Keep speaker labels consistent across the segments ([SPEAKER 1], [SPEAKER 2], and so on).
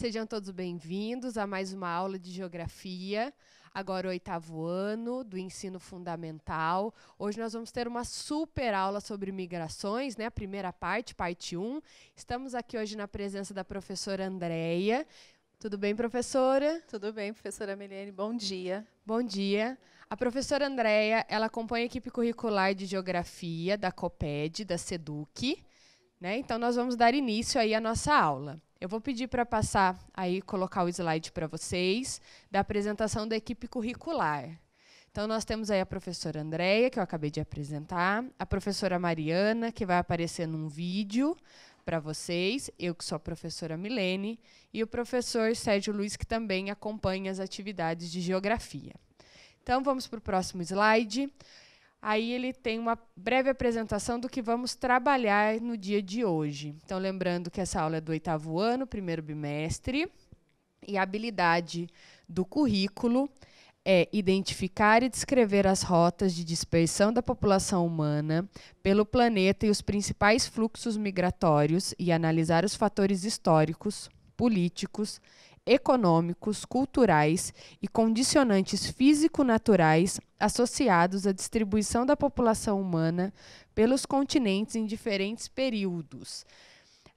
[SPEAKER 1] Sejam todos bem-vindos a mais uma aula de Geografia, agora o oitavo ano do ensino fundamental. Hoje nós vamos ter uma super aula sobre migrações, né? A primeira parte, parte 1. Um. Estamos aqui hoje na presença da professora Andreia. Tudo bem, professora?
[SPEAKER 2] Tudo bem, professora Milene. Bom dia.
[SPEAKER 1] Bom dia. A professora Andreia, ela acompanha a equipe curricular de Geografia da COPED, da SEDUC. Né? Então, nós vamos dar início aí à nossa aula. Eu vou pedir para passar aí, colocar o slide para vocês, da apresentação da equipe curricular. Então, nós temos aí a professora Andréia, que eu acabei de apresentar, a professora Mariana, que vai aparecer num vídeo para vocês, eu que sou a professora Milene, e o professor Sérgio Luiz, que também acompanha as atividades de geografia. Então, vamos para o próximo slide. Aí ele tem uma breve apresentação do que vamos trabalhar no dia de hoje. Então, lembrando que essa aula é do oitavo ano, primeiro bimestre, e a habilidade do currículo é identificar e descrever as rotas de dispersão da população humana pelo planeta e os principais fluxos migratórios e analisar os fatores históricos, políticos, econômicos, culturais e condicionantes físico-naturais associados à distribuição da população humana pelos continentes em diferentes períodos.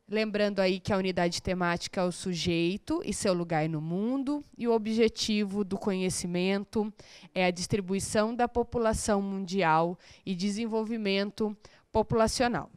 [SPEAKER 1] Lembrando aí que a unidade temática é o sujeito e seu lugar no mundo, e o objetivo do conhecimento é a distribuição da população mundial e desenvolvimento populacional.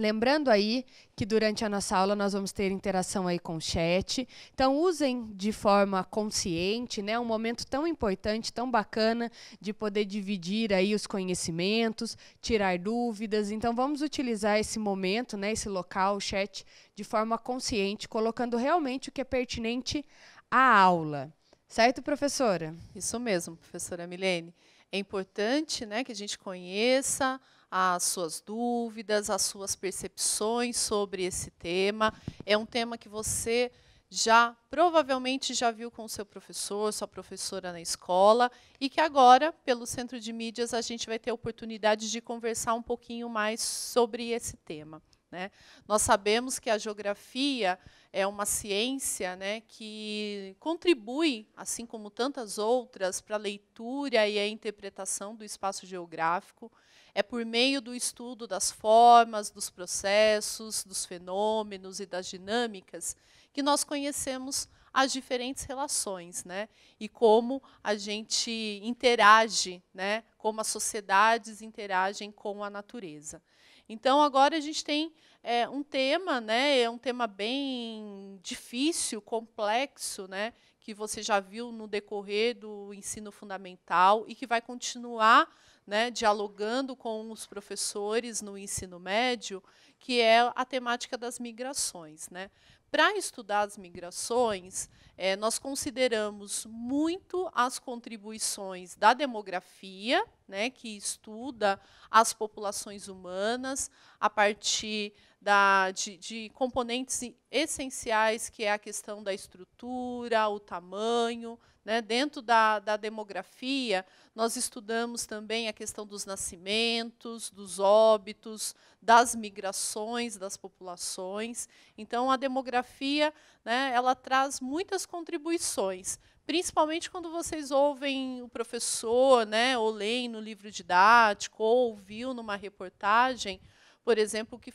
[SPEAKER 1] Lembrando aí que durante a nossa aula nós vamos ter interação aí com o chat. Então usem de forma consciente, né? Um momento tão importante, tão bacana de poder dividir aí os conhecimentos, tirar dúvidas. Então vamos utilizar esse momento, né, esse local, o chat de forma consciente, colocando realmente o que é pertinente à aula. Certo, professora? Isso mesmo,
[SPEAKER 2] professora Milene. É importante, né, que a gente conheça as suas dúvidas, as suas percepções sobre esse tema. É um tema que você já provavelmente já viu com o seu professor, sua professora na escola, e que agora, pelo Centro de Mídias, a gente vai ter a oportunidade de conversar um pouquinho mais sobre esse tema. Né? Nós sabemos que a geografia é uma ciência né, que contribui, assim como tantas outras, para a leitura e a interpretação do espaço geográfico é por meio do estudo das formas, dos processos, dos fenômenos e das dinâmicas que nós conhecemos as diferentes relações, né? E como a gente interage, né? Como as sociedades interagem com a natureza. Então agora a gente tem é, um tema, né? É um tema bem difícil, complexo, né? Que você já viu no decorrer do ensino fundamental e que vai continuar né, dialogando com os professores no ensino médio, que é a temática das migrações. Né? Para estudar as migrações, é, nós consideramos muito as contribuições da demografia, né, que estuda as populações humanas a partir da, de, de componentes essenciais, que é a questão da estrutura, o tamanho. Né? Dentro da, da demografia, nós estudamos também a questão dos nascimentos, dos óbitos, das migrações das populações. Então, a demografia né, ela traz muitas contribuições, principalmente quando vocês ouvem o professor, né, ou leem no livro didático, ou ouviu numa reportagem, por exemplo, que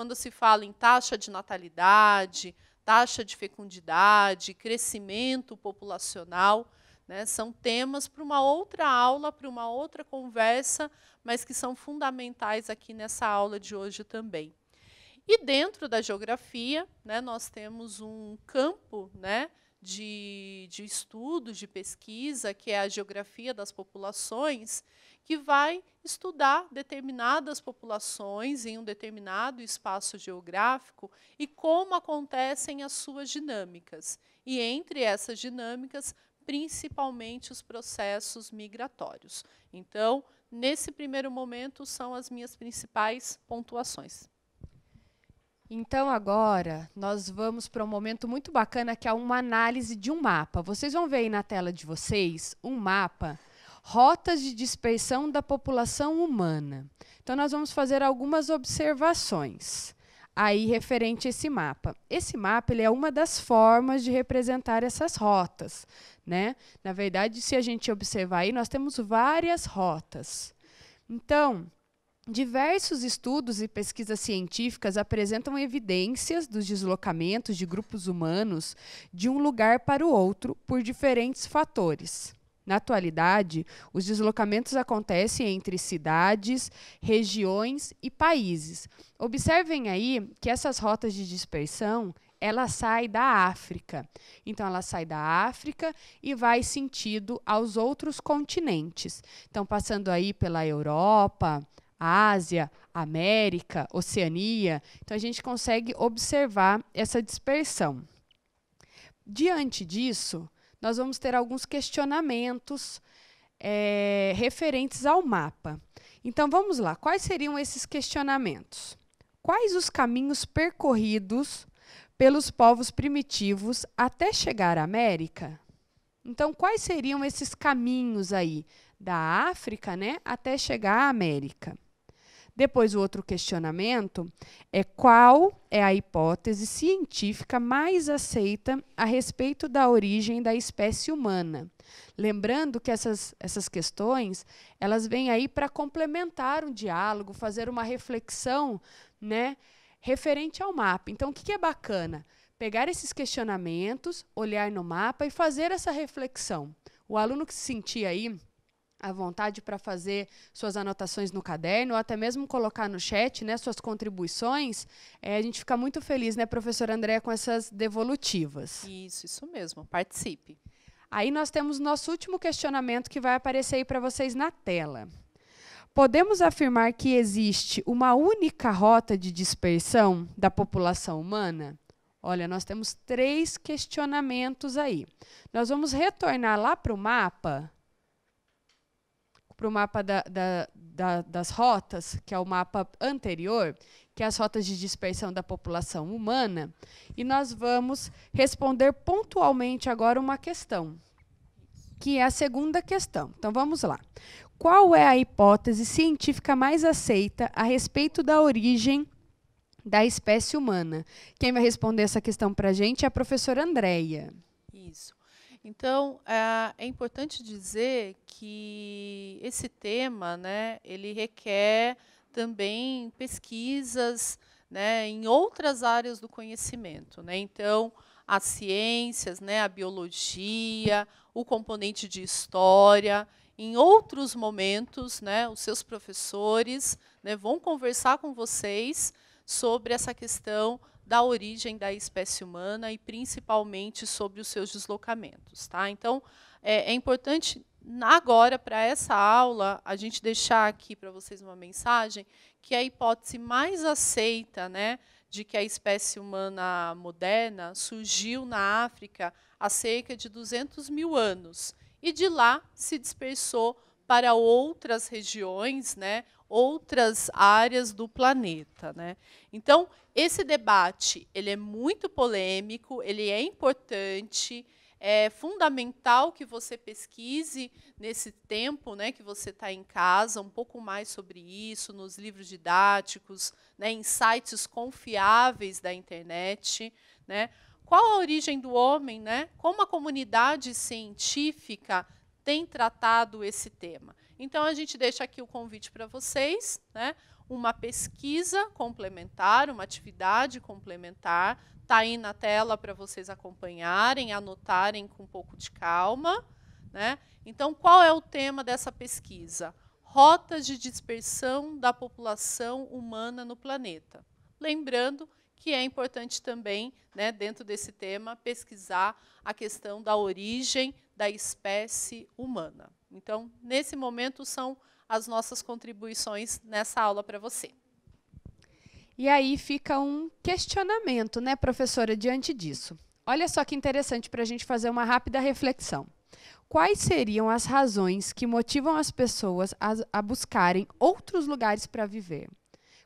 [SPEAKER 2] quando se fala em taxa de natalidade, taxa de fecundidade, crescimento populacional, né, são temas para uma outra aula, para uma outra conversa, mas que são fundamentais aqui nessa aula de hoje também. E dentro da geografia, né, nós temos um campo né, de, de estudos, de pesquisa, que é a geografia das populações, que vai estudar determinadas populações em um determinado espaço geográfico e como acontecem as suas dinâmicas. E entre essas dinâmicas, principalmente os processos migratórios. Então, nesse primeiro momento, são as minhas principais pontuações.
[SPEAKER 1] Então agora nós vamos para um momento muito bacana que é uma análise de um mapa. Vocês vão ver aí na tela de vocês um mapa rotas de dispersão da população humana. Então nós vamos fazer algumas observações aí referente a esse mapa. Esse mapa ele é uma das formas de representar essas rotas, né? Na verdade, se a gente observar aí, nós temos várias rotas. Então, Diversos estudos e pesquisas científicas apresentam evidências dos deslocamentos de grupos humanos de um lugar para o outro por diferentes fatores. Na atualidade, os deslocamentos acontecem entre cidades, regiões e países. Observem aí que essas rotas de dispersão ela sai da África. Então, ela sai da África e vai sentido aos outros continentes. Então, passando aí pela Europa, Ásia, América, Oceania. Então a gente consegue observar essa dispersão. Diante disso, nós vamos ter alguns questionamentos é, referentes ao mapa. Então vamos lá, quais seriam esses questionamentos? Quais os caminhos percorridos pelos povos primitivos até chegar à América? Então, quais seriam esses caminhos aí da África, né, até chegar à América? Depois, o outro questionamento é qual é a hipótese científica mais aceita a respeito da origem da espécie humana. Lembrando que essas, essas questões elas vêm aí para complementar um diálogo, fazer uma reflexão né, referente ao mapa. Então, o que, que é bacana? Pegar esses questionamentos, olhar no mapa e fazer essa reflexão. O aluno que se sentir aí à vontade para fazer suas anotações no caderno, ou até mesmo colocar no chat né, suas contribuições. É, a gente fica muito feliz, né, professora André, com essas devolutivas.
[SPEAKER 2] Isso, isso mesmo.
[SPEAKER 1] Participe. Aí nós temos nosso último questionamento que vai aparecer aí para vocês na tela. Podemos afirmar que existe uma única rota de dispersão da população humana? Olha, nós temos três questionamentos aí. Nós vamos retornar lá para o mapa para o mapa da, da, da, das rotas, que é o mapa anterior, que é as rotas de dispersão da população humana, e nós vamos responder pontualmente agora uma questão, que é a segunda questão. Então vamos lá. Qual é a hipótese científica mais aceita a respeito da origem da espécie humana? Quem vai responder essa questão para a gente é a professora Andreia.
[SPEAKER 2] Isso. Então, é, é importante dizer que esse tema, né, ele requer também pesquisas, né, em outras áreas do conhecimento, né? Então, as ciências, né, a biologia, o componente de história, em outros momentos, né, os seus professores né, vão conversar com vocês sobre essa questão da origem da espécie humana e principalmente sobre os seus deslocamentos. Tá? Então, é, é importante agora para essa aula a gente deixar aqui para vocês uma mensagem que é a hipótese mais aceita, né, de que a espécie humana moderna surgiu na África há cerca de 200 mil anos e de lá se dispersou para outras regiões, né, outras áreas do planeta. Né? Então, esse debate ele é muito polêmico, ele é importante, é fundamental que você pesquise nesse tempo né, que você está em casa um pouco mais sobre isso, nos livros didáticos, né, em sites confiáveis da internet. Né? Qual a origem do homem? Né? Como a comunidade científica tem tratado esse tema? Então a gente deixa aqui o convite para vocês, né? Uma pesquisa complementar, uma atividade complementar, tá aí na tela para vocês acompanharem, anotarem com um pouco de calma, né? Então qual é o tema dessa pesquisa? Rotas de dispersão da população humana no planeta. Lembrando que é importante também, né, dentro desse tema, pesquisar a questão da origem da espécie humana. Então, nesse momento, são as nossas contribuições nessa aula para você.
[SPEAKER 1] E aí fica um questionamento, né, professora, diante disso. Olha só que interessante para a gente fazer uma rápida reflexão. Quais seriam as razões que motivam as pessoas a, a buscarem outros lugares para viver?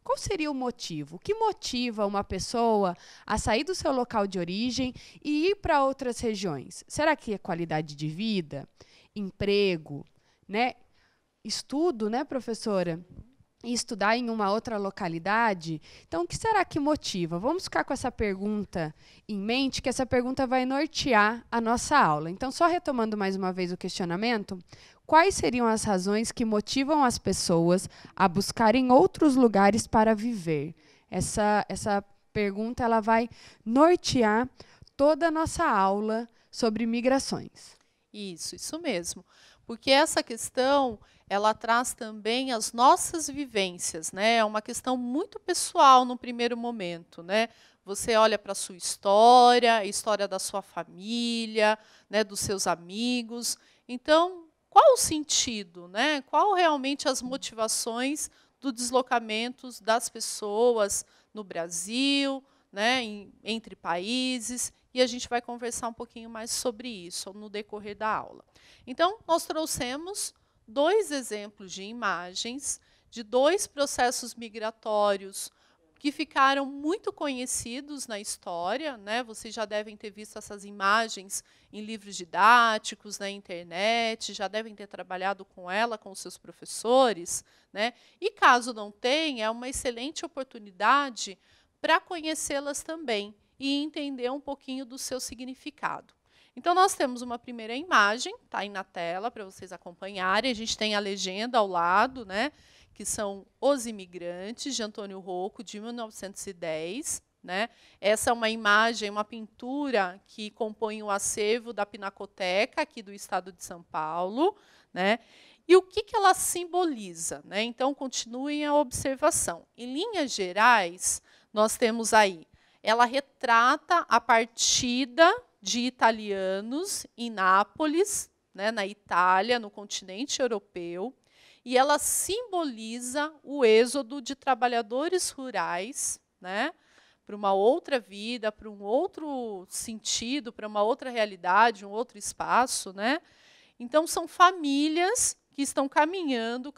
[SPEAKER 1] Qual seria o motivo? O que motiva uma pessoa a sair do seu local de origem e ir para outras regiões? Será que é qualidade de vida? emprego, né? Estudo, né, professora? estudar em uma outra localidade. Então, o que será que motiva? Vamos ficar com essa pergunta em mente, que essa pergunta vai nortear a nossa aula. Então, só retomando mais uma vez o questionamento, quais seriam as razões que motivam as pessoas a buscarem outros lugares para viver? Essa, essa pergunta ela vai nortear toda a nossa aula sobre migrações.
[SPEAKER 2] Isso, isso mesmo. Porque essa questão, ela traz também as nossas vivências, né? É uma questão muito pessoal no primeiro momento, né? Você olha para a sua história, a história da sua família, né, dos seus amigos. Então, qual o sentido, né? Qual realmente as motivações do deslocamento das pessoas no Brasil, né, em, entre países? e a gente vai conversar um pouquinho mais sobre isso no decorrer da aula. Então, nós trouxemos dois exemplos de imagens de dois processos migratórios que ficaram muito conhecidos na história, né? Vocês já devem ter visto essas imagens em livros didáticos, na internet, já devem ter trabalhado com ela com seus professores, né? E caso não tenha, é uma excelente oportunidade para conhecê-las também e entender um pouquinho do seu significado. Então, nós temos uma primeira imagem, está aí na tela para vocês acompanharem. A gente tem a legenda ao lado, né, que são Os Imigrantes, de Antônio Rocco, de 1910. Né? Essa é uma imagem, uma pintura que compõe o acervo da Pinacoteca, aqui do estado de São Paulo. Né? E o que, que ela simboliza? Né? Então, continuem a observação. Em linhas gerais, nós temos aí ela retrata a partida de italianos em Nápoles, né, na Itália, no continente europeu, e ela simboliza o êxodo de trabalhadores rurais, né, para uma outra vida, para um outro sentido, para uma outra realidade, um outro espaço, né? Então são famílias que estão caminhando,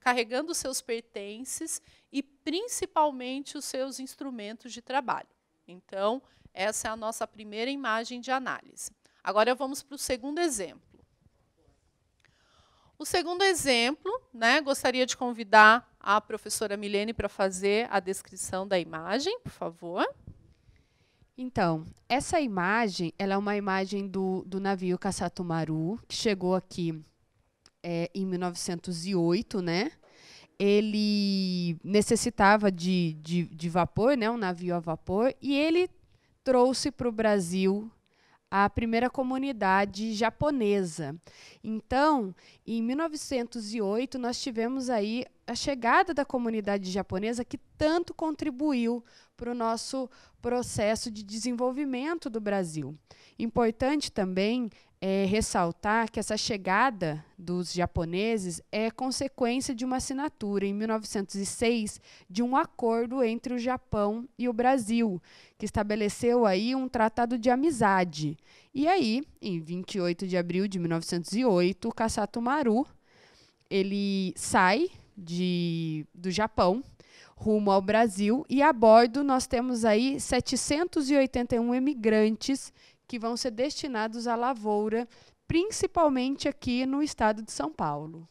[SPEAKER 2] carregando seus pertences e principalmente os seus instrumentos de trabalho. Então, essa é a nossa primeira imagem de análise. Agora vamos para o segundo exemplo. O segundo exemplo, né, gostaria de convidar a professora Milene para fazer a descrição da imagem, por favor.
[SPEAKER 1] Então, essa imagem ela é uma imagem do, do navio Kassatumaru, que chegou aqui é, em 1908, né? ele necessitava de, de, de vapor, né, um navio a vapor, e ele trouxe para o Brasil a primeira comunidade japonesa. Então, em 1908, nós tivemos aí a chegada da comunidade japonesa que tanto contribuiu para o nosso processo de desenvolvimento do Brasil. Importante também é, ressaltar que essa chegada dos japoneses é consequência de uma assinatura em 1906 de um acordo entre o Japão e o Brasil, que estabeleceu aí um tratado de amizade. E aí, em 28 de abril de 1908, o Kasato Maru ele sai de, do Japão rumo ao Brasil e a bordo nós temos aí 781 imigrantes que vão ser destinados à lavoura, principalmente aqui no estado de São Paulo.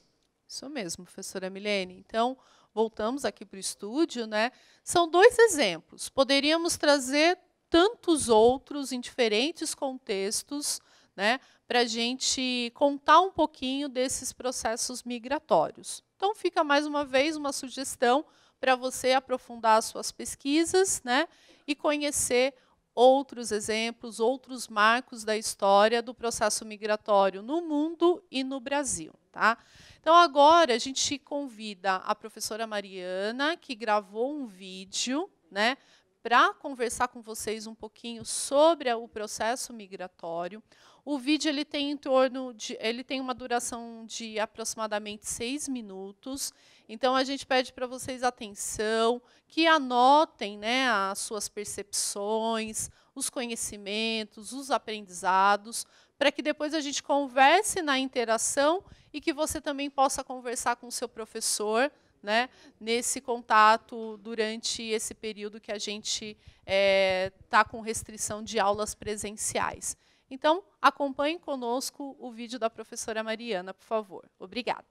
[SPEAKER 2] Isso mesmo, professora Milene. Então, voltamos aqui para o estúdio, né? São dois exemplos. Poderíamos trazer tantos outros em diferentes contextos, né? Para a gente contar um pouquinho desses processos migratórios. Então, fica mais uma vez uma sugestão para você aprofundar as suas pesquisas, né? E conhecer outros exemplos, outros marcos da história do processo migratório no mundo e no Brasil. Tá? Então, agora a gente convida a professora Mariana, que gravou um vídeo né, para conversar com vocês um pouquinho sobre o processo migratório. O vídeo ele tem em torno de, ele tem uma duração de aproximadamente seis minutos. Então a gente pede para vocês atenção, que anotem, né, as suas percepções, os conhecimentos, os aprendizados, para que depois a gente converse na interação e que você também possa conversar com o seu professor, né, nesse contato durante esse período que a gente está eh, é, com restrição de aulas presenciais. Então, acompanhe conosco o vídeo da professora Mariana, por favor. Obrigada.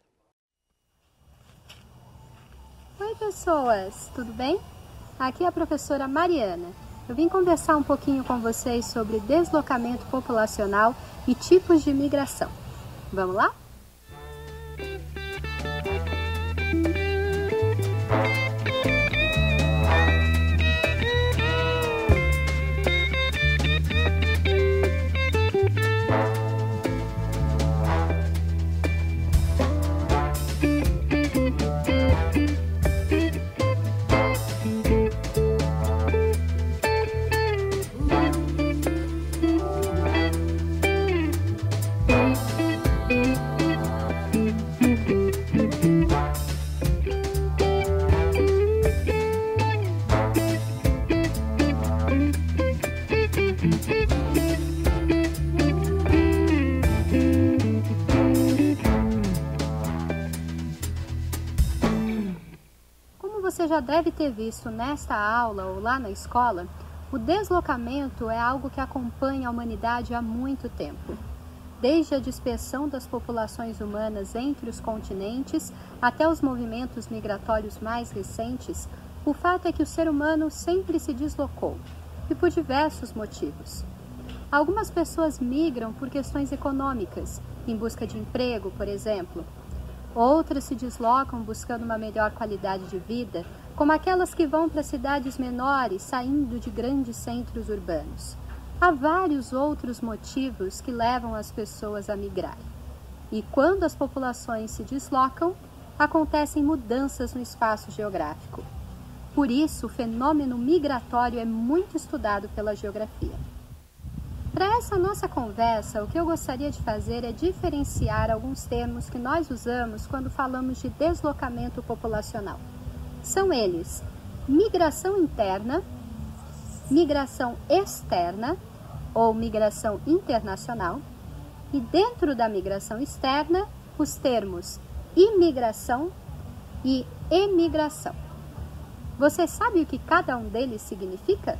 [SPEAKER 3] Oi, pessoas, tudo bem? Aqui é a professora Mariana. Eu vim conversar um pouquinho com vocês sobre deslocamento populacional e tipos de migração. Vamos lá? já deve ter visto nesta aula ou lá na escola, o deslocamento é algo que acompanha a humanidade há muito tempo. Desde a dispersão das populações humanas entre os continentes até os movimentos migratórios mais recentes, o fato é que o ser humano sempre se deslocou, e por diversos motivos. Algumas pessoas migram por questões econômicas, em busca de emprego, por exemplo. Outras se deslocam buscando uma melhor qualidade de vida, como aquelas que vão para cidades menores saindo de grandes centros urbanos. Há vários outros motivos que levam as pessoas a migrarem. E quando as populações se deslocam, acontecem mudanças no espaço geográfico. Por isso, o fenômeno migratório é muito estudado pela geografia. Para essa nossa conversa, o que eu gostaria de fazer é diferenciar alguns termos que nós usamos quando falamos de deslocamento populacional são eles migração interna, migração externa ou migração internacional, e dentro da migração externa, os termos imigração e emigração. Você sabe o que cada um deles significa?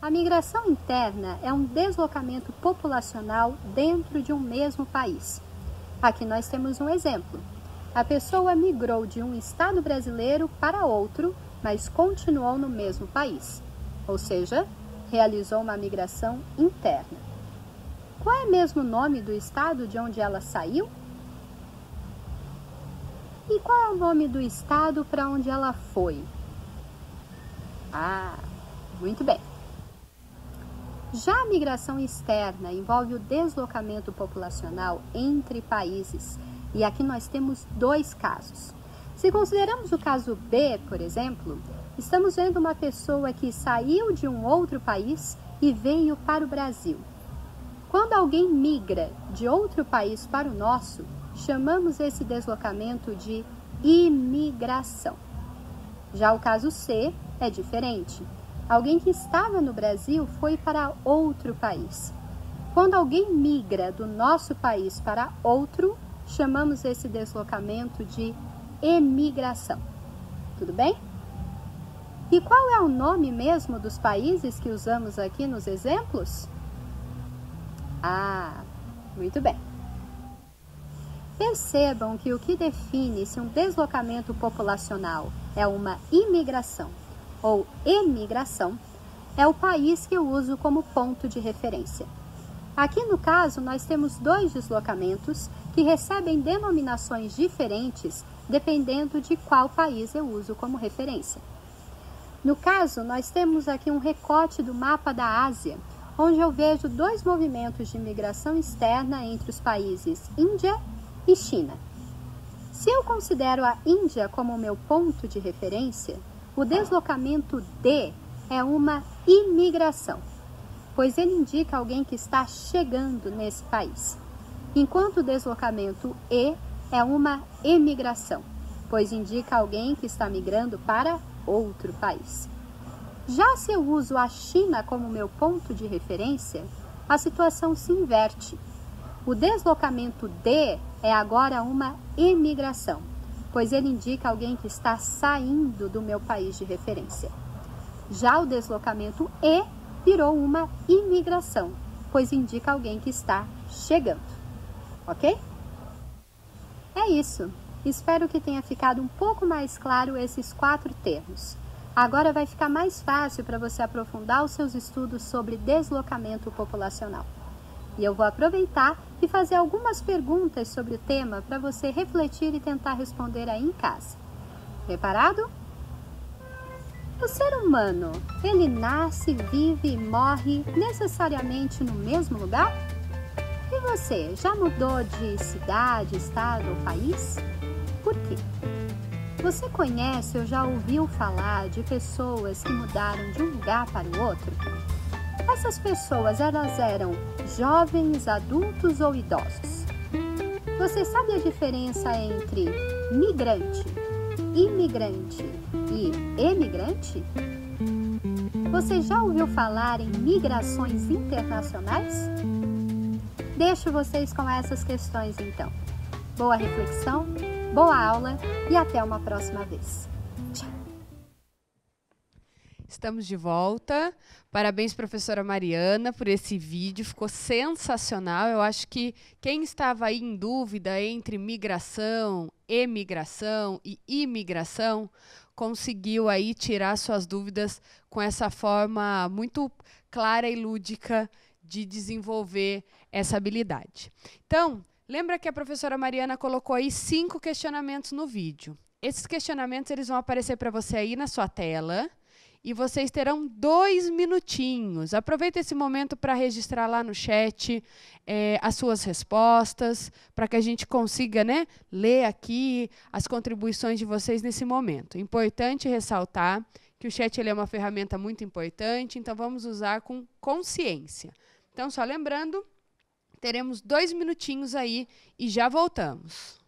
[SPEAKER 3] A migração interna é um deslocamento populacional dentro de um mesmo país. Aqui nós temos um exemplo. A pessoa migrou de um estado brasileiro para outro, mas continuou no mesmo país, ou seja, realizou uma migração interna. Qual é mesmo o nome do estado de onde ela saiu? E qual é o nome do estado para onde ela foi? Ah, muito bem. Já a migração externa envolve o deslocamento populacional entre países e aqui nós temos dois casos. Se consideramos o caso B, por exemplo, estamos vendo uma pessoa que saiu de um outro país e veio para o Brasil. Quando alguém migra de outro país para o nosso, chamamos esse deslocamento de imigração. Já o caso C é diferente. Alguém que estava no Brasil foi para outro país. Quando alguém migra do nosso país para outro, chamamos esse deslocamento de emigração. Tudo bem? E qual é o nome mesmo dos países que usamos aqui nos exemplos? Ah, muito bem. Percebam que o que define se um deslocamento populacional é uma imigração ou emigração é o país que eu uso como ponto de referência. Aqui no caso, nós temos dois deslocamentos que recebem denominações diferentes dependendo de qual país eu uso como referência. No caso, nós temos aqui um recorte do mapa da Ásia, onde eu vejo dois movimentos de imigração externa entre os países Índia e China. Se eu considero a Índia como meu ponto de referência, o deslocamento D é uma imigração, pois ele indica alguém que está chegando nesse país enquanto o deslocamento E é uma emigração, pois indica alguém que está migrando para outro país. Já se eu uso a China como meu ponto de referência, a situação se inverte. O deslocamento D é agora uma emigração, pois ele indica alguém que está saindo do meu país de referência. Já o deslocamento E virou uma imigração, pois indica alguém que está chegando ok? É isso. Espero que tenha ficado um pouco mais claro esses quatro termos. Agora vai ficar mais fácil para você aprofundar os seus estudos sobre deslocamento populacional. E eu vou aproveitar e fazer algumas perguntas sobre o tema para você refletir e tentar responder aí em casa. Preparado? O ser humano, ele nasce, vive e morre necessariamente no mesmo lugar? E você, já mudou de cidade, estado ou país? Por quê? Você conhece ou já ouviu falar de pessoas que mudaram de um lugar para o outro? Essas pessoas elas eram jovens, adultos ou idosos? Você sabe a diferença entre migrante, imigrante e emigrante? Você já ouviu falar em migrações internacionais? Deixo vocês com essas questões então. Boa reflexão, boa aula e até uma próxima vez. Tchau.
[SPEAKER 1] Estamos de volta. Parabéns, professora Mariana, por esse vídeo. Ficou sensacional. Eu acho que quem estava aí em dúvida entre migração, emigração e imigração conseguiu aí tirar suas dúvidas com essa forma muito clara e lúdica de desenvolver essa habilidade. Então, lembra que a professora Mariana colocou aí cinco questionamentos no vídeo. Esses questionamentos eles vão aparecer para você aí na sua tela e vocês terão dois minutinhos. Aproveita esse momento para registrar lá no chat é, as suas respostas, para que a gente consiga né, ler aqui as contribuições de vocês nesse momento. Importante ressaltar que o chat ele é uma ferramenta muito importante, então vamos usar com consciência. Então, só lembrando Teremos dois minutinhos aí e já voltamos.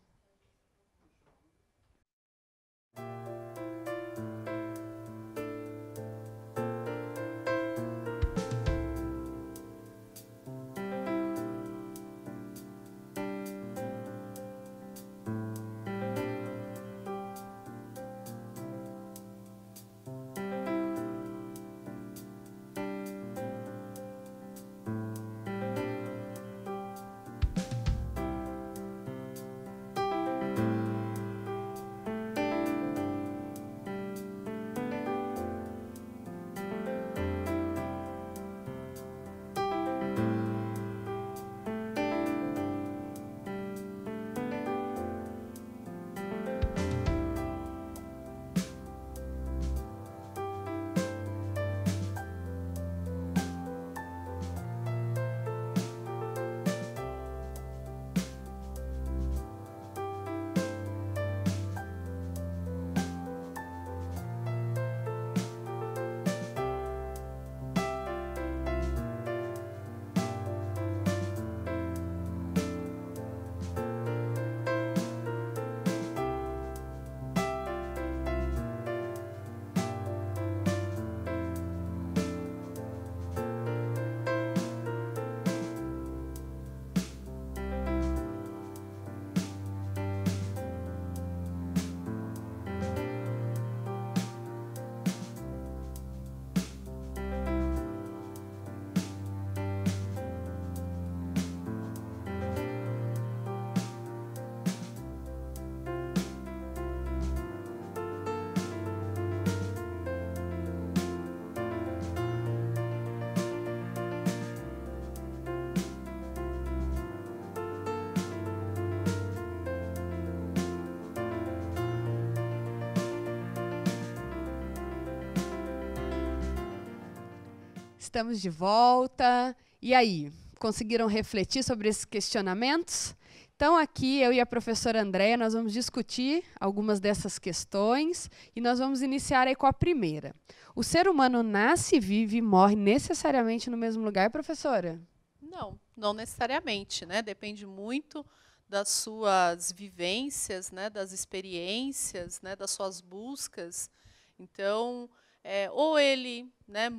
[SPEAKER 1] Estamos de volta. E aí, conseguiram refletir sobre esses questionamentos? Então, aqui eu e a professora Andréia, nós vamos discutir algumas dessas questões e nós vamos iniciar aí com a primeira. O ser humano nasce, vive e morre necessariamente no mesmo lugar, professora?
[SPEAKER 2] Não, não necessariamente, né? Depende muito das suas vivências, né? Das experiências, né? Das suas buscas. Então, é, ou ele, né?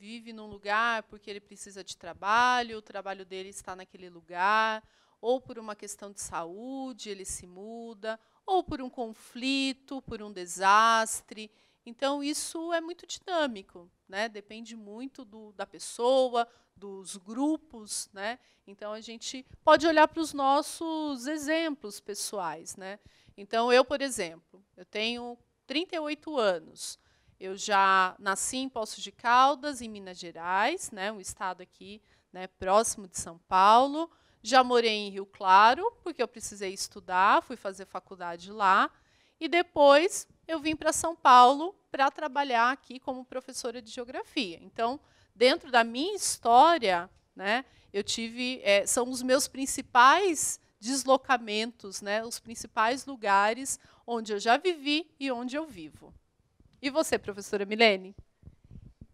[SPEAKER 2] vive num lugar porque ele precisa de trabalho, o trabalho dele está naquele lugar, ou por uma questão de saúde, ele se muda, ou por um conflito, por um desastre. Então, isso é muito dinâmico, né? depende muito do, da pessoa, dos grupos. Né? Então, a gente pode olhar para os nossos exemplos pessoais. Né? Então, eu, por exemplo, eu tenho 38 anos. Eu já nasci em Poços de Caldas, em Minas Gerais, né, um estado aqui né, próximo de São Paulo. Já morei em Rio Claro, porque eu precisei estudar, fui fazer faculdade lá. E depois eu vim para São Paulo para trabalhar aqui como professora de geografia. Então, dentro da minha história, né, eu tive é, são os meus principais deslocamentos, né, os principais lugares onde eu já vivi e onde eu vivo. E você, professora Milene?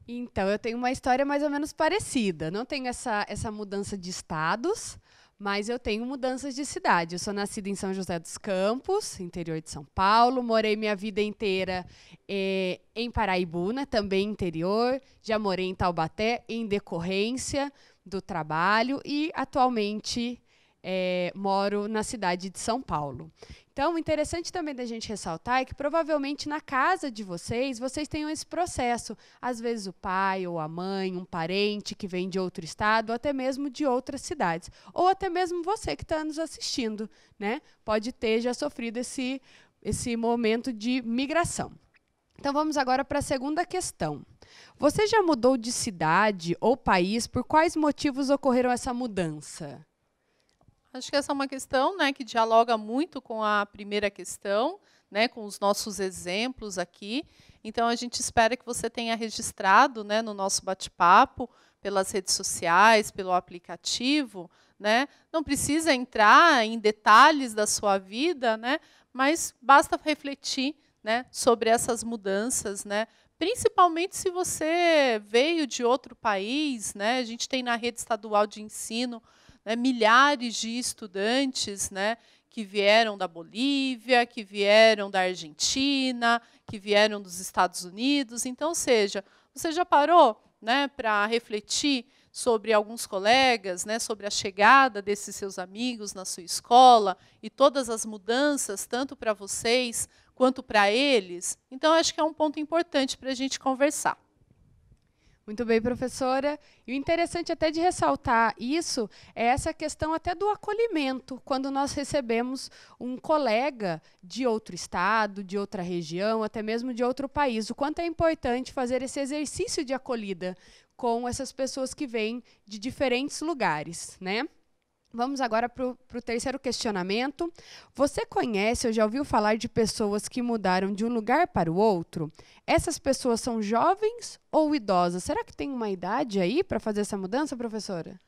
[SPEAKER 2] Então, eu tenho uma
[SPEAKER 1] história mais ou menos parecida. Não tenho essa, essa mudança de estados, mas eu tenho mudanças de cidade. Eu sou nascida em São José dos Campos, interior de São Paulo. Morei minha vida inteira eh, em Paraibuna, né, também interior. Já morei em Taubaté, em decorrência do trabalho. E atualmente é, moro na cidade de São Paulo. Então, o interessante também da gente ressaltar é que provavelmente na casa de vocês, vocês tenham esse processo. Às vezes o pai ou a mãe, um parente que vem de outro estado, ou até mesmo de outras cidades. Ou até mesmo você que está nos assistindo, né? Pode ter já sofrido esse, esse momento de migração. Então vamos agora para a segunda questão. Você já mudou de cidade ou país? Por quais motivos ocorreram essa mudança?
[SPEAKER 2] Acho que essa é uma questão né, que dialoga muito com a primeira questão, né, com os nossos exemplos aqui. Então, a gente espera que você tenha registrado né, no nosso bate-papo, pelas redes sociais, pelo aplicativo. Né? Não precisa entrar em detalhes da sua vida, né, mas basta refletir né, sobre essas mudanças, né, principalmente se você veio de outro país, né? A gente tem na rede estadual de ensino né, milhares de estudantes né, que vieram da Bolívia, que vieram da Argentina, que vieram dos Estados Unidos. Então, seja, você já parou né, para refletir sobre alguns colegas, né, sobre a chegada desses seus amigos na sua escola e todas as mudanças, tanto para vocês quanto para eles. Então, acho que é um ponto importante para a gente conversar. Muito bem, professora. E o interessante até de ressaltar isso é essa questão até do acolhimento,
[SPEAKER 1] quando nós recebemos um colega de outro estado, de outra região, até mesmo de outro país. O quanto é importante fazer esse exercício de acolhida com essas pessoas que vêm de diferentes lugares, né? Vamos agora para o terceiro questionamento. Você conhece ou já ouviu falar de pessoas que mudaram de um lugar para o outro? Essas pessoas são jovens ou idosas? Será que tem uma idade aí para fazer essa mudança, professora?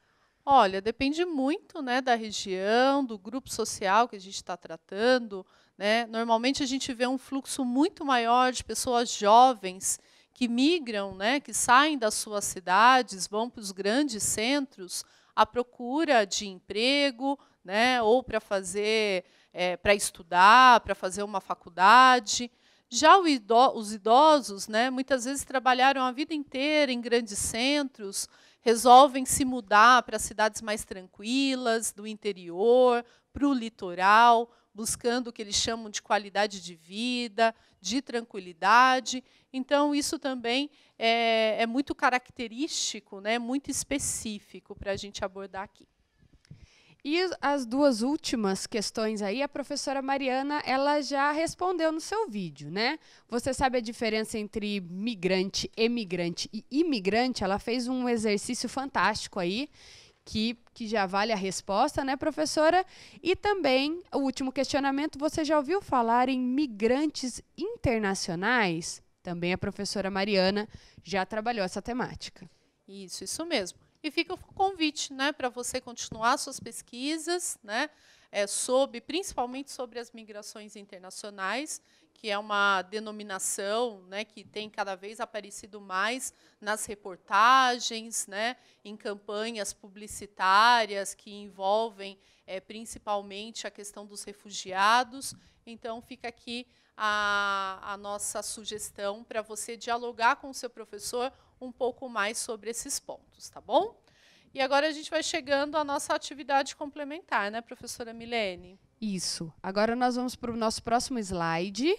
[SPEAKER 2] Olha, depende muito né, da região, do grupo social que a gente está tratando. Né? Normalmente a gente vê um fluxo muito maior de pessoas jovens que migram, né, que saem das suas cidades, vão para os grandes centros à procura de emprego, né, ou para fazer, é, para estudar, para fazer uma faculdade. Já os idosos, né, muitas vezes trabalharam a vida inteira em grandes centros, resolvem se mudar para cidades mais tranquilas, do interior, para o litoral, buscando o que eles chamam de qualidade de vida, de tranquilidade. Então, isso também é, é muito característico, né, muito específico para a gente abordar aqui. E as
[SPEAKER 1] duas últimas questões aí, a professora Mariana, ela já respondeu no seu vídeo, né? Você sabe a diferença entre migrante, emigrante e imigrante? Ela fez um exercício fantástico aí que, que já vale a resposta, né, professora? E também, o último questionamento: você já ouviu falar em migrantes internacionais? Também a professora Mariana já trabalhou essa temática.
[SPEAKER 2] Isso, isso mesmo. E fica o convite né, para você continuar suas pesquisas, né, é, sobre, principalmente sobre as migrações internacionais que é uma denominação né, que tem cada vez aparecido mais nas reportagens, né, em campanhas publicitárias que envolvem é, principalmente a questão dos refugiados. Então, fica aqui a, a nossa sugestão para você dialogar com o seu professor um pouco mais sobre esses pontos, tá bom? E agora a gente vai chegando à nossa atividade complementar, né, professora Milene?
[SPEAKER 1] Isso. Agora nós vamos para o nosso próximo slide.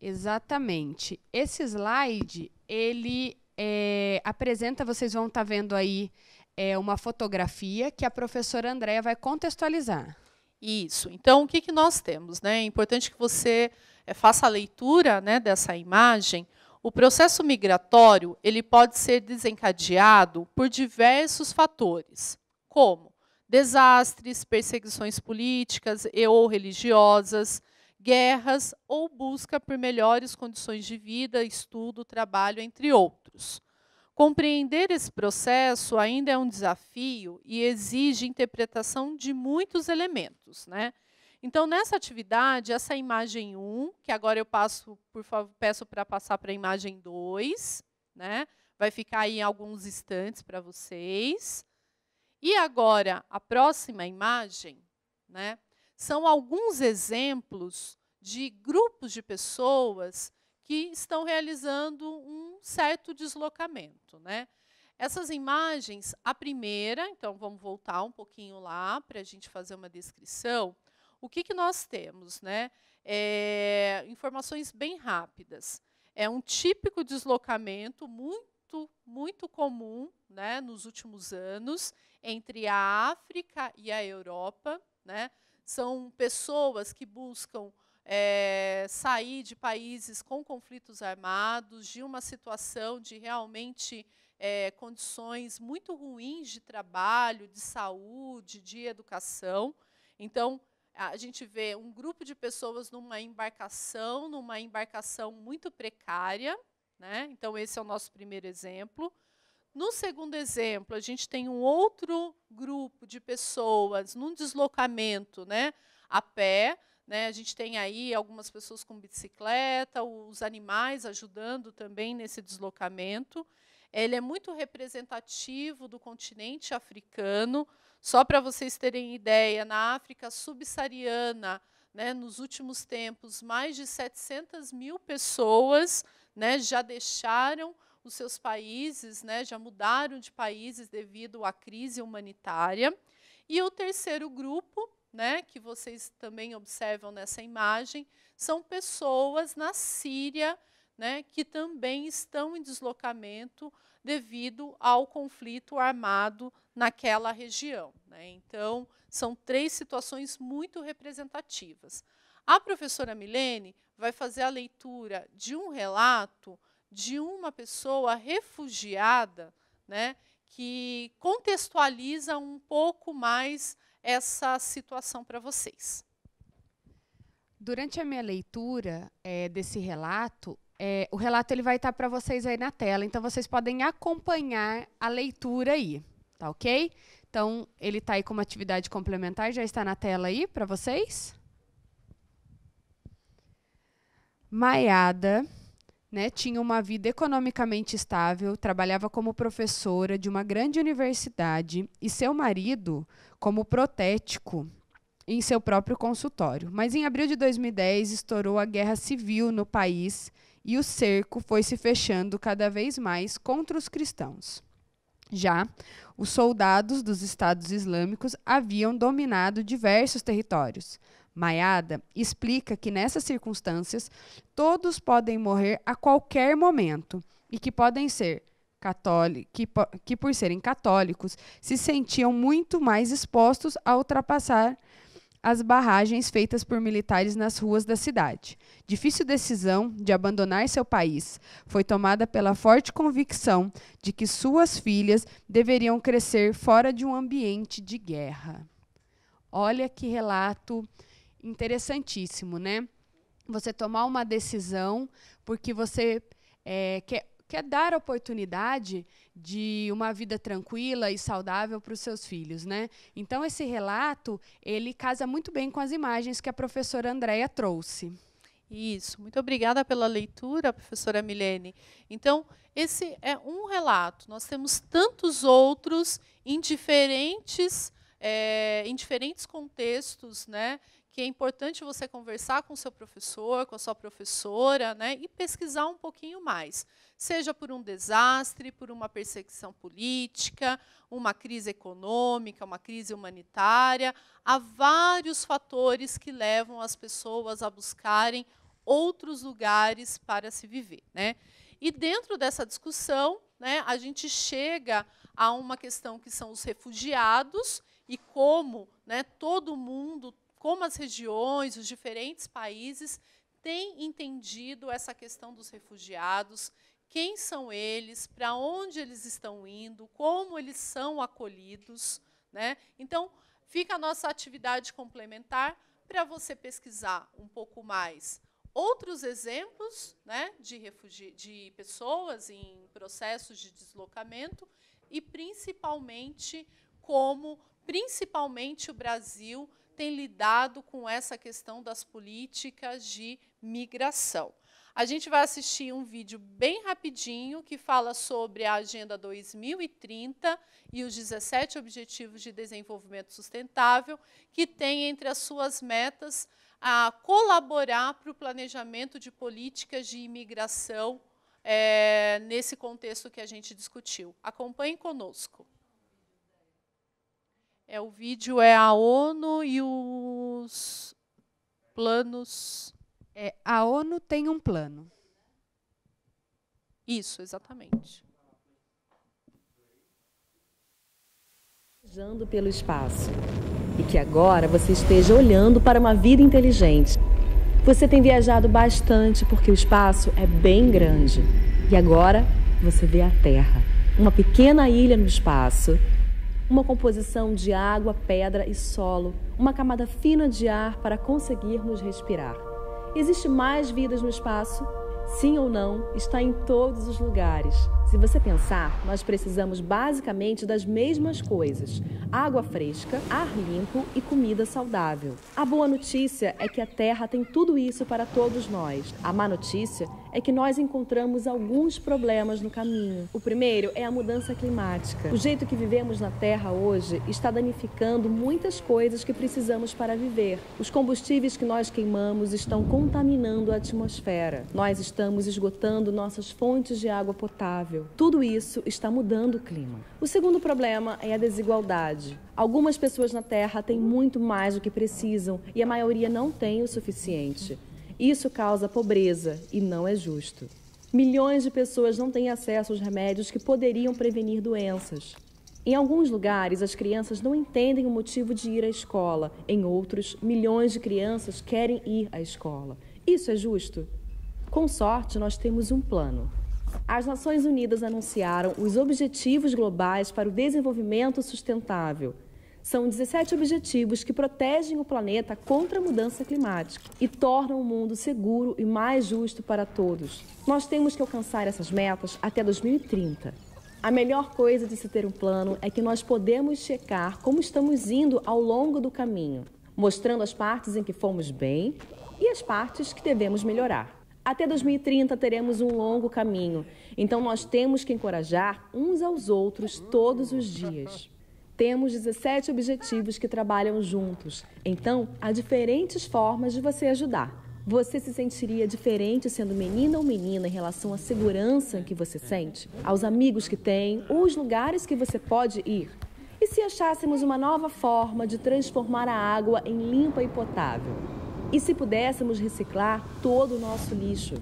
[SPEAKER 1] Exatamente. Esse slide, ele é, apresenta, vocês vão estar tá vendo aí
[SPEAKER 2] é, uma fotografia que a professora Andréa vai contextualizar. Isso. Então, o que, que nós temos? Né? É importante que você é, faça a leitura né, dessa imagem o processo migratório ele pode ser desencadeado por diversos fatores, como desastres, perseguições políticas e ou religiosas, guerras ou busca por melhores condições de vida, estudo, trabalho, entre outros. Compreender esse processo ainda é um desafio e exige interpretação de muitos elementos, né? Então, nessa atividade, essa imagem 1, que agora eu passo, por favor, peço para passar para a imagem 2, né? vai ficar aí em alguns instantes para vocês. E agora, a próxima imagem né, são alguns exemplos de grupos de pessoas que estão realizando um certo deslocamento. Né? Essas imagens, a primeira, então vamos voltar um pouquinho lá para a gente fazer uma descrição. O que, que nós temos? Né? É, informações bem rápidas. É um típico deslocamento muito, muito comum né, nos últimos anos entre a África e a Europa. Né? São pessoas que buscam é, sair de países com conflitos armados, de uma situação de realmente é, condições muito ruins de trabalho, de saúde, de educação. Então, a gente vê um grupo de pessoas numa embarcação, numa embarcação muito precária. Né? Então, esse é o nosso primeiro exemplo. No segundo exemplo, a gente tem um outro grupo de pessoas num deslocamento né, a pé. Né? A gente tem aí algumas pessoas com bicicleta, os animais ajudando também nesse deslocamento. Ele é muito representativo do continente africano. Só para vocês terem ideia, na África subsaariana, né, nos últimos tempos, mais de 700 mil pessoas né, já deixaram os seus países, né, já mudaram de países devido à crise humanitária. E o terceiro grupo, né, que vocês também observam nessa imagem, são pessoas na Síria né, que também estão em deslocamento devido ao conflito armado naquela região. Né? Então, são três situações muito representativas. A professora Milene vai fazer a leitura de um relato de uma pessoa refugiada, né, que contextualiza um pouco mais essa situação para vocês.
[SPEAKER 1] Durante a minha leitura é, desse relato, é, o relato ele vai estar para vocês aí na tela, então vocês podem acompanhar a leitura aí. Tá ok? Então, ele está aí como atividade complementar, já está na tela aí para vocês. Maiada né, tinha uma vida economicamente estável, trabalhava como professora de uma grande universidade e seu marido como protético em seu próprio consultório. Mas em abril de 2010 estourou a guerra civil no país e o cerco foi se fechando cada vez mais contra os cristãos. Já os soldados dos Estados Islâmicos haviam dominado diversos territórios. Maiada explica que nessas circunstâncias todos podem morrer a qualquer momento e que podem ser católicos, que, que por serem católicos se sentiam muito mais expostos a ultrapassar as barragens feitas por militares nas ruas da cidade. Difícil decisão de abandonar seu país foi tomada pela forte convicção de que suas filhas deveriam crescer fora de um ambiente de guerra. Olha que relato interessantíssimo, né? Você tomar uma decisão porque você é, quer quer dar oportunidade de uma vida tranquila e saudável para os seus filhos, né? Então esse relato, ele casa muito bem com as imagens que
[SPEAKER 2] a professora Andréia trouxe. Isso, muito obrigada pela leitura, professora Milene. Então, esse é um relato. Nós temos tantos outros em diferentes, é, em diferentes contextos, né, que é importante você conversar com o seu professor, com a sua professora, né, e pesquisar um pouquinho mais. Seja por um desastre, por uma perseguição política, uma crise econômica, uma crise humanitária, há vários fatores que levam as pessoas a buscarem outros lugares para se viver, né? E dentro dessa discussão, né, a gente chega a uma questão que são os refugiados e como né, todo mundo, como as regiões, os diferentes países têm entendido essa questão dos refugiados, quem são eles, para onde eles estão indo, como eles são acolhidos. Né? Então, fica a nossa atividade complementar para você pesquisar um pouco mais outros exemplos né, de, de pessoas em processos de deslocamento e, principalmente, como principalmente o Brasil tem lidado com essa questão das políticas de migração. A gente vai assistir um vídeo bem rapidinho que fala sobre a Agenda 2030 e os 17 Objetivos de Desenvolvimento Sustentável, que tem entre as suas metas a colaborar para o planejamento de políticas de imigração é, nesse contexto que a gente discutiu. Acompanhe conosco. É, o vídeo é a ONU e os planos. É, a ONU tem um plano. Isso, exatamente.
[SPEAKER 4] Viajando pelo espaço. E que agora você esteja olhando para uma vida inteligente. Você tem viajado bastante porque o espaço é bem grande. E agora você vê a Terra, uma pequena ilha no espaço uma composição de água, pedra e solo, uma camada fina de ar para conseguirmos respirar. Existe mais vidas no espaço? Sim ou não, está em todos os lugares. Se você pensar, nós precisamos basicamente das mesmas coisas: água fresca, ar limpo e comida saudável. A boa notícia é que a Terra tem tudo isso para todos nós. A má notícia é que nós encontramos alguns problemas no caminho. O primeiro é a mudança climática. O jeito que vivemos na Terra hoje está danificando muitas coisas que precisamos para viver. Os combustíveis que nós queimamos estão contaminando a atmosfera. Nós estamos estamos esgotando nossas fontes de água potável. Tudo isso está mudando o clima. O segundo problema é a desigualdade. Algumas pessoas na Terra têm muito mais do que precisam e a maioria não tem o suficiente. Isso causa pobreza e não é justo. Milhões de pessoas não têm acesso aos remédios que poderiam prevenir doenças. Em alguns lugares, as crianças não entendem o motivo de ir à escola. Em outros, milhões de crianças querem ir à escola. Isso é justo? Com sorte, nós temos um plano. As Nações Unidas anunciaram os Objetivos Globais para o Desenvolvimento Sustentável. São 17 objetivos que protegem o planeta contra a mudança climática e tornam o mundo seguro e mais justo para todos. Nós temos que alcançar essas metas até 2030. A melhor coisa de se ter um plano é que nós podemos checar como estamos indo ao longo do caminho, mostrando as partes em que fomos bem e as partes que devemos melhorar. Até 2030 teremos um longo caminho. Então nós temos que encorajar uns aos outros todos os dias. Temos 17 objetivos que trabalham juntos. Então, há diferentes formas de você ajudar. Você se sentiria diferente sendo menina ou menina em relação à segurança que você sente, aos amigos que tem, os lugares que você pode ir? E se achássemos uma nova forma de transformar a água em limpa e potável? E se pudéssemos reciclar todo o nosso lixo,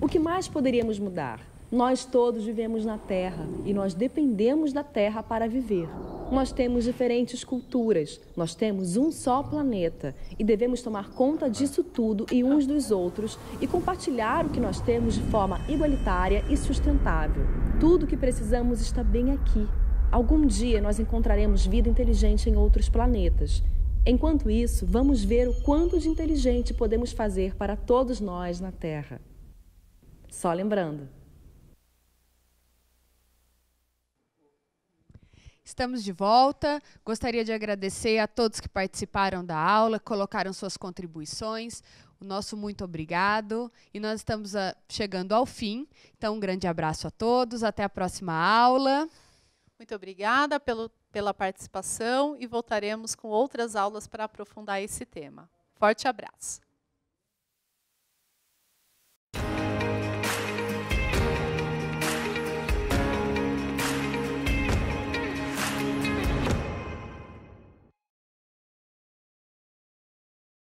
[SPEAKER 4] o que mais poderíamos mudar? Nós todos vivemos na Terra e nós dependemos da Terra para viver. Nós temos diferentes culturas, nós temos um só planeta e devemos tomar conta disso tudo e uns dos outros e compartilhar o que nós temos de forma igualitária e sustentável. Tudo o que precisamos está bem aqui. Algum dia nós encontraremos vida inteligente em outros planetas Enquanto isso, vamos ver o quanto de inteligente podemos fazer para todos nós na Terra. Só lembrando. Estamos de
[SPEAKER 1] volta. Gostaria de agradecer a todos que participaram da aula, colocaram suas contribuições. O nosso muito obrigado. E nós estamos a, ah, chegando ao fim. Então, um grande abraço a todos. Até a próxima aula.
[SPEAKER 2] Muito obrigada pelo pela participação e voltaremos com outras aulas para aprofundar esse tema. Forte abraço!